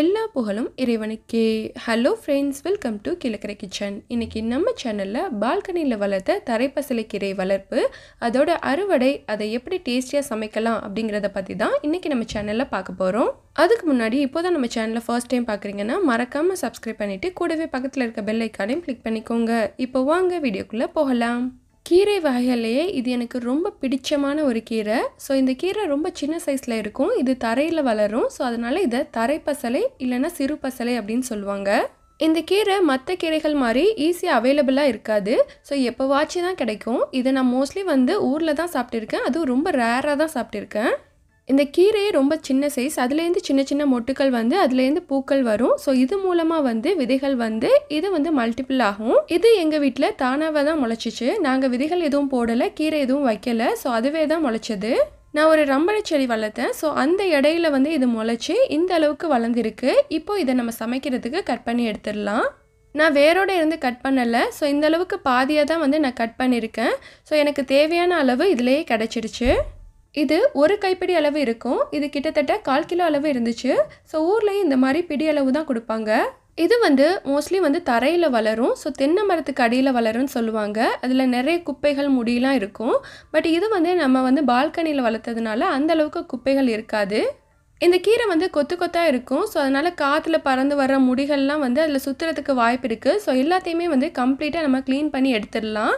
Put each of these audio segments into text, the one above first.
எல்லா புகழும் இறைவனுக்கே hello friends welcome to Kilakarai kitchen இன்றைக்கி நம்ம சேனலில் பால்கனியில் வளர்த்த தரைப்பசலை கீரை வளர்ப்பு அதோட அறுவடை அதை எப்படி டேஸ்டியாக சமைக்கலாம் அப்படிங்கிறத பற்றி தான் இன்றைக்கி நம்ம சேனலில் பார்க்க போகிறோம் அதுக்கு முன்னாடி இப்போ தான் நம்ம சேனலில் ஃபர்ஸ்ட் டைம் பார்க்குறீங்கன்னா மறக்காமல் சப்ஸ்கிரைப் பண்ணிவிட்டு கூடவே பக்கத்தில் இருக்க பெல் ஐக்கானையும் கிளிக் பண்ணிக்கோங்க இப்போ வாங்க வீடியோக்குள்ளே போகலாம் கீரை வகைகள்லேயே இது எனக்கு ரொம்ப பிடிச்சமான ஒரு கீரை ஸோ இந்த கீரை ரொம்ப சின்ன சைஸில் இருக்கும் இது தரையில் வளரும் ஸோ அதனால் இதை தரைப்பசலை இல்லைன்னா சிறு பசலை அப்படின்னு சொல்லுவாங்க இந்த கீரை மற்ற கீரைகள் மாதிரி ஈஸியாக அவைலபிளாக இருக்காது ஸோ எப்போவாச்சும் தான் கிடைக்கும் இதை நான் மோஸ்ட்லி வந்து ஊரில் தான் சாப்பிட்டுருக்கேன் அதுவும் ரொம்ப ரேராக தான் சாப்பிட்டுருக்கேன் இந்த கீரையே ரொம்ப சின்ன சைஸ் அதுலேருந்து சின்ன சின்ன மொட்டுக்கள் வந்து அதுலேருந்து பூக்கள் வரும் ஸோ இது மூலமாக வந்து விதைகள் வந்து இது வந்து மல்டிபிள் ஆகும் இது எங்கள் வீட்டில் தானாகவே தான் முளைச்சிச்சு நாங்கள் விதைகள் எதுவும் போடலை கீரை எதுவும் வைக்கலை ஸோ அதுவே தான் முளைச்சது நான் ஒரு ரம்பளை செடி வளர்த்தேன் ஸோ அந்த இடையில வந்து இது முளைச்சி இந்த அளவுக்கு வளர்ந்துருக்கு இப்போ இதை நம்ம சமைக்கிறதுக்கு கட் பண்ணி எடுத்துடலாம் நான் வேரோடு இருந்து கட் பண்ணலை ஸோ இந்த அளவுக்கு பாதியாக தான் வந்து நான் கட் பண்ணியிருக்கேன் ஸோ எனக்கு தேவையான அளவு இதிலேயே கிடச்சிருச்சு இது ஒரு கைப்பிடி அளவு இருக்கும் இது கிட்டத்தட்ட கால் கிலோ அளவு இருந்துச்சு ஸோ ஊர்லேயும் இந்த மாதிரி பிடி அளவு தான் கொடுப்பாங்க இது வந்து மோஸ்ட்லி வந்து தரையில் வளரும் ஸோ தென்னை மரத்துக்கு அடியில் வளரும்னு சொல்லுவாங்க அதில் நிறைய குப்பைகள் முடியெலாம் இருக்கும் பட் இது வந்து நம்ம வந்து பால்கனியில் வளர்த்ததுனால அந்த அளவுக்கு குப்பைகள் இருக்காது இந்த கீரை வந்து கொத்து கொத்தாக இருக்கும் ஸோ அதனால் காற்றுல பறந்து வர முடிகள்லாம் வந்து அதில் சுற்றுறதுக்கு வாய்ப்பு இருக்குது ஸோ எல்லாத்தையுமே வந்து கம்ப்ளீட்டாக நம்ம க்ளீன் பண்ணி எடுத்துடலாம்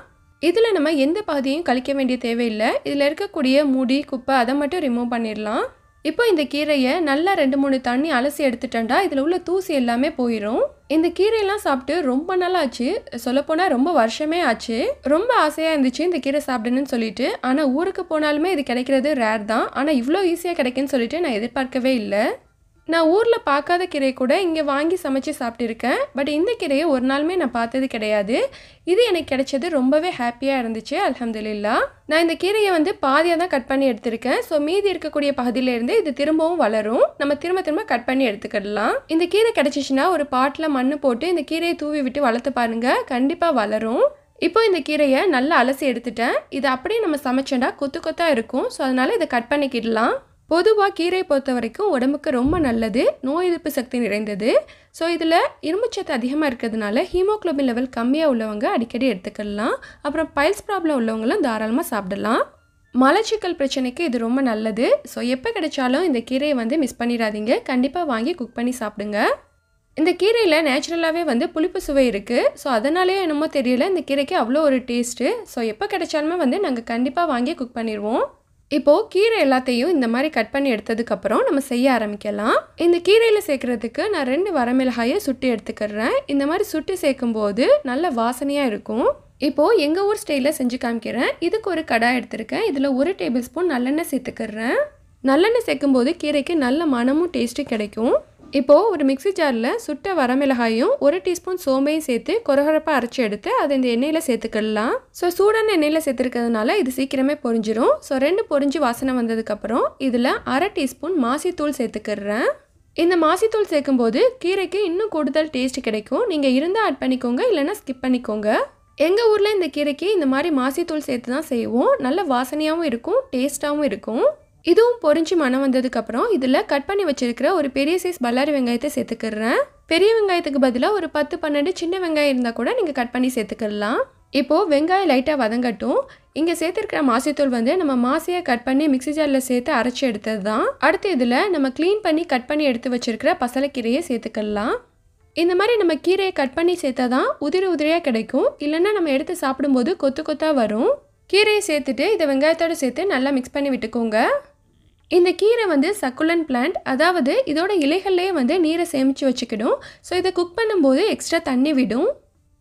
இதில் நம்ம எந்த பாதியும் கழிக்க வேண்டிய தேவையில்லை இதில் இருக்கக்கூடிய முடி குப்பை அதை மட்டும் ரிமூவ் பண்ணிடலாம் இப்போ இந்த கீரையை நல்லா ரெண்டு மூணு தண்ணி அலசி எடுத்துட்டா இதில் உள்ள தூசி எல்லாமே போயிடும் இந்த கீரையெல்லாம் சாப்பிட்டு ரொம்ப நாள் ஆச்சு சொல்லப்போனால் ரொம்ப வருஷமே ஆச்சு ரொம்ப ஆசையாக இருந்துச்சு இந்த கீரை சாப்பிடணும்னு சொல்லிட்டு ஆனால் ஊருக்கு போனாலுமே இது கிடைக்கிறது ரேர் தான் ஆனால் இவ்வளோ ஈஸியாக கிடைக்குன்னு சொல்லிட்டு நான் எதிர்பார்க்கவே இல்லை நான் ஊரில் பார்க்காத கீரை கூட இங்கே வாங்கி சமைச்சு சாப்பிட்டுருக்கேன் பட் இந்த கீரையை ஒரு நாளுமே நான் பார்த்தது கிடையாது இது எனக்கு கிடைச்சது ரொம்பவே ஹாப்பியாக இருந்துச்சு அலமதுல்லா நான் இந்த கீரையை வந்து பாதியாக தான் கட் பண்ணி எடுத்திருக்கேன் ஸோ மீதி இருக்கக்கூடிய பகுதியிலேருந்து இது திரும்பவும் வளரும் நம்ம திரும்ப திரும்ப கட் பண்ணி எடுத்துக்கிடலாம் இந்த கீரை கிடச்சிச்சின்னா ஒரு பாட்டில் மண் போட்டு இந்த கீரையை தூவி விட்டு வளர்த்து பாருங்கள் கண்டிப்பாக வளரும் இப்போ இந்த கீரையை நல்லா அலசி எடுத்துட்டேன் இதை அப்படியே நம்ம சமைச்சோன்னா கொத்து கொத்தாக இருக்கும் ஸோ அதனால் இதை கட் பண்ணிக்கிடலாம் பொதுவாக கீரை பொறுத்த வரைக்கும் உடம்புக்கு ரொம்ப நல்லது நோய் எதிர்ப்பு சக்தி நிறைந்தது ஸோ இதில் இரும்புச்சத்து அதிகமாக இருக்கிறதுனால ஹீமோக்ளோபின் லெவல் கம்மியாக உள்ளவங்க அடிக்கடி எடுத்துக்கலாம் அப்புறம் பைல்ஸ் ப்ராப்ளம் உள்ளவங்களும் தாராளமாக சாப்பிடலாம் மலச்சிக்கல் பிரச்சனைக்கு இது ரொம்ப நல்லது ஸோ எப்போ கிடைச்சாலும் இந்த கீரையை வந்து மிஸ் பண்ணிடாதீங்க கண்டிப்பாக வாங்கி குக் பண்ணி சாப்பிடுங்க இந்த கீரையில் நேச்சுரலாகவே வந்து புளிப்பு சுவை இருக்குது ஸோ அதனாலே என்னமோ தெரியல இந்த கீரைக்கு அவ்வளோ ஒரு டேஸ்ட்டு ஸோ எப்போ கிடைச்சாலுமே வந்து நாங்கள் கண்டிப்பாக வாங்கி குக் பண்ணிடுவோம் இப்போது கீரை எல்லாத்தையும் இந்த மாதிரி கட் பண்ணி எடுத்ததுக்கப்புறம் நம்ம செய்ய ஆரம்பிக்கலாம் இந்த கீரையில் சேர்க்குறதுக்கு நான் ரெண்டு வரமிளகாயை சுட்டி எடுத்துக்கிறேன் இந்த மாதிரி சுட்டி சேர்க்கும் போது நல்ல வாசனையாக இருக்கும் இப்போது எங்கள் ஊர் ஸ்டைலில் செஞ்சு காமிக்கிறேன் இதுக்கு ஒரு கடாய் எடுத்திருக்கேன் இதில் ஒரு டேபிள் ஸ்பூன் நல்லெண்ணெய் சேர்த்துக்கிறேன் நல்லெண்ணெய் சேர்க்கும்போது கீரைக்கு நல்ல மனமும் டேஸ்ட்டும் கிடைக்கும் இப்போது ஒரு மிக்சி ஜாரில் சுட்ட வரமிளகாயும் ஒரு டீஸ்பூன் சோம்பையும் சேர்த்து கொரகொரப்பாக அரைச்சி எடுத்து அதை இந்த எண்ணெயில் சேர்த்துக்கலாம் ஸோ சூடான எண்ணெயில் சேர்த்துருக்கிறதுனால இது சீக்கிரமே பொரிஞ்சிடும் ஸோ ரெண்டு பொரிஞ்சு வாசனை வந்ததுக்கப்புறம் இதில் அரை டீஸ்பூன் மாசித்தூள் சேர்த்துக்கிறேன் இந்த மாசித்தூள் சேர்க்கும்போது கீரைக்கு இன்னும் கூடுதல் டேஸ்ட் கிடைக்கும் நீங்கள் இருந்தால் ஆட் பண்ணிக்கோங்க இல்லைனா ஸ்கிப் பண்ணிக்கோங்க எங்கள் ஊரில் இந்த கீரைக்கு இந்த மாதிரி மாசித்தூள் சேர்த்து தான் செய்வோம் நல்ல வாசனையாகவும் இருக்கும் டேஸ்ட்டாகவும் இருக்கும் இதுவும் பொறிஞ்சு மனம் வந்ததுக்கப்புறம் இதில் கட் பண்ணி வச்சுருக்கிற ஒரு பெரிய சைஸ் பல்லாரி வெங்காயத்தை சேர்த்துக்கிறேன் பெரிய வெங்காயத்துக்கு பதிலாக ஒரு பத்து பன்னெண்டு சின்ன வெங்காயம் இருந்தால் கூட நீங்கள் கட் பண்ணி சேர்த்துக்கலாம் இப்போது வெங்காயம் லைட்டாக வதங்கட்டும் இங்கே சேர்த்துருக்கிற மாசித்தூள் வந்து நம்ம மாசியை கட் பண்ணி மிக்சி ஜாரில் சேர்த்து அரைச்சி எடுத்தது தான் அடுத்து இதில் நம்ம க்ளீன் பண்ணி கட் பண்ணி எடுத்து வச்சிருக்கிற பசலைக்கீரையை சேர்த்துக்கலாம் இந்த மாதிரி நம்ம கீரையை கட் பண்ணி சேர்த்தா தான் உதிரி உதிரியாக கிடைக்கும் இல்லைன்னா நம்ம எடுத்து சாப்பிடும்போது கொத்து கொத்தாக வரும் கீரையை சேர்த்துட்டு இதை வெங்காயத்தோடு சேர்த்து நல்லா மிக்ஸ் பண்ணி விட்டுக்கோங்க இந்த கீரை வந்து சக்குலன் பிளான்ட் அதாவது இதோட இலைகள்லேயே வந்து நீரை சேமித்து வச்சுக்கிடும் ஸோ இதை குக் பண்ணும்போது எக்ஸ்ட்ரா தண்ணி விடும்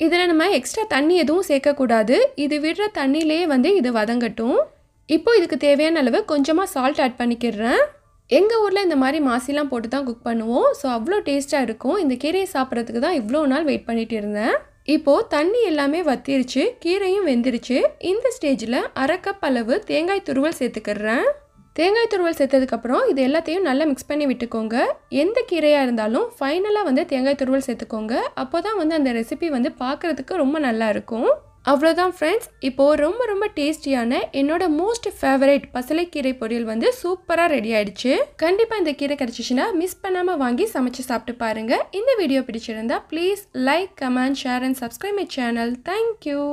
இதில் நம்ம எக்ஸ்ட்ரா தண்ணி எதுவும் சேர்க்கக்கூடாது இது விடுற தண்ணியிலேயே வந்து இது வதங்கட்டும் இப்போது இதுக்கு தேவையான அளவு கொஞ்சமாக சால்ட் ஆட் பண்ணிக்கிறேன் எங்கள் ஊரில் இந்த மாதிரி மாசிலாம் போட்டு தான் குக் பண்ணுவோம் ஸோ அவ்வளோ டேஸ்ட்டாக இருக்கும் இந்த கீரையை சாப்பிட்றதுக்கு தான் இவ்வளோ நாள் வெயிட் பண்ணிகிட்டு இருந்தேன் இப்போது தண்ணி எல்லாமே வத்திருச்சு கீரையும் வெந்துருச்சு இந்த ஸ்டேஜில் அரைக்கப் அளவு தேங்காய் துருவல் சேர்த்துக்கிறேன் தேங்காய் துருவல் சேர்த்ததுக்கப்புறம் இது எல்லாத்தையும் நல்லா மிக்ஸ் பண்ணி விட்டுக்கோங்க எந்த கீரையாக இருந்தாலும் ஃபைனலாக வந்து தேங்காய் துருவல் சேர்த்துக்கோங்க அப்போ தான் வந்து அந்த ரெசிபி வந்து பார்க்குறதுக்கு ரொம்ப நல்லாயிருக்கும் அவ்வளோதான் ஃப்ரெண்ட்ஸ் இப்போது ரொம்ப ரொம்ப டேஸ்டியான என்னோட மோஸ்ட் ஃபேவரேட் பசலைக்கீரை பொரியல் வந்து சூப்பராக ரெடி ஆகிடுச்சு கண்டிப்பாக இந்த கீரை கிடச்சிச்சின்னா மிஸ் பண்ணாமல் வாங்கி சமைச்சு சாப்பிட்டு பாருங்கள் இந்த வீடியோ பிடிச்சிருந்தா please like comment share and subscribe my channel thank you